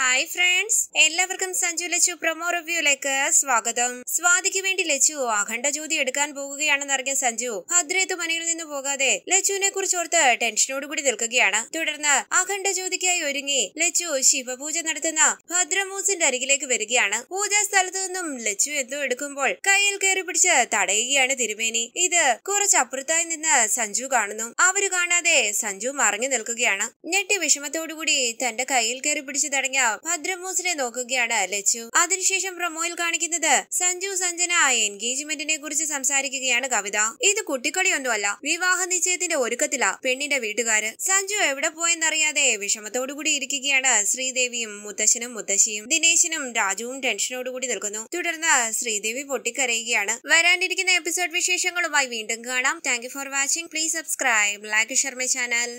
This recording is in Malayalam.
ഹായ് ഫ്രണ്ട്സ് എല്ലാവർക്കും സഞ്ജു ലച്ചു പ്രൊമോ റിവ്യൂയിലേക്ക് സ്വാഗതം സ്വാതിക്ക് വേണ്ടി ലച്ചു അഖണ്ഡ ജ്യോതി എടുക്കാൻ പോകുകയാണെന്ന് അറിഞ്ഞ സഞ്ജു ഭദ്രേത്ത് മനയിൽ നിന്ന് പോകാതെ ലച്ചുവിനെ ടെൻഷനോട് ടെൻഷനോടുകൂടി നിൽക്കുകയാണ് തുടർന്ന് അഖണ്ഡ ജ്യോതിക്കായി ഒരുങ്ങി ലച്ചു ശിവപൂജ നടത്തുന്ന ഭദ്രമൂസിന്റെ അരികിലേക്ക് വരികയാണ് പൂജാ സ്ഥലത്തു നിന്നും ലച്ചു എന്തോ എടുക്കുമ്പോൾ കയ്യിൽ കയറി പിടിച്ച് തടയുകയാണ് തിരുമേനി ഇത് കുറച്ചപ്പുറത്തായി നിന്ന് സഞ്ജു കാണുന്നു അവര് കാണാതെ സഞ്ജു മറഞ്ഞു നിൽക്കുകയാണ് ഞെട്ടി വിഷമത്തോടുകൂടി തന്റെ കയ്യിൽ കയറി പിടിച്ചു തടങ്ങിയ ഭദ്രമൂസിനെ നോക്കുകയാണ് ലച്ചു അതിനുശേഷം പ്രൊമോയിൽ കാണിക്കുന്നത് സഞ്ജു സഞ്ജന എൻഗേജ്മെന്റിനെ കുറിച്ച് സംസാരിക്കുകയാണ് കവിത ഇത് കുട്ടിക്കളിയൊന്നുമല്ല വിവാഹ നിശ്ചയത്തിന്റെ ഒരുക്കത്തിലാ പെണ്ണിന്റെ വീട്ടുകാര് സഞ്ജു എവിടെ പോയെന്നറിയാതെ വിഷമത്തോടുകൂടി ഇരിക്കുകയാണ് ശ്രീദേവിയും മുത്തശ്ശനും മുത്തശ്ശിയും ദിനേശനും രാജുവും ടെൻഷനോടുകൂടി നിൽക്കുന്നു തുടർന്ന് ശ്രീദേവി പൊട്ടിക്കരയുകയാണ് വരാണ്ടിരിക്കുന്ന എപ്പിസോഡ് വിശേഷങ്ങളുമായി വീണ്ടും കാണാം thank for watching please subscribe like Sharma channel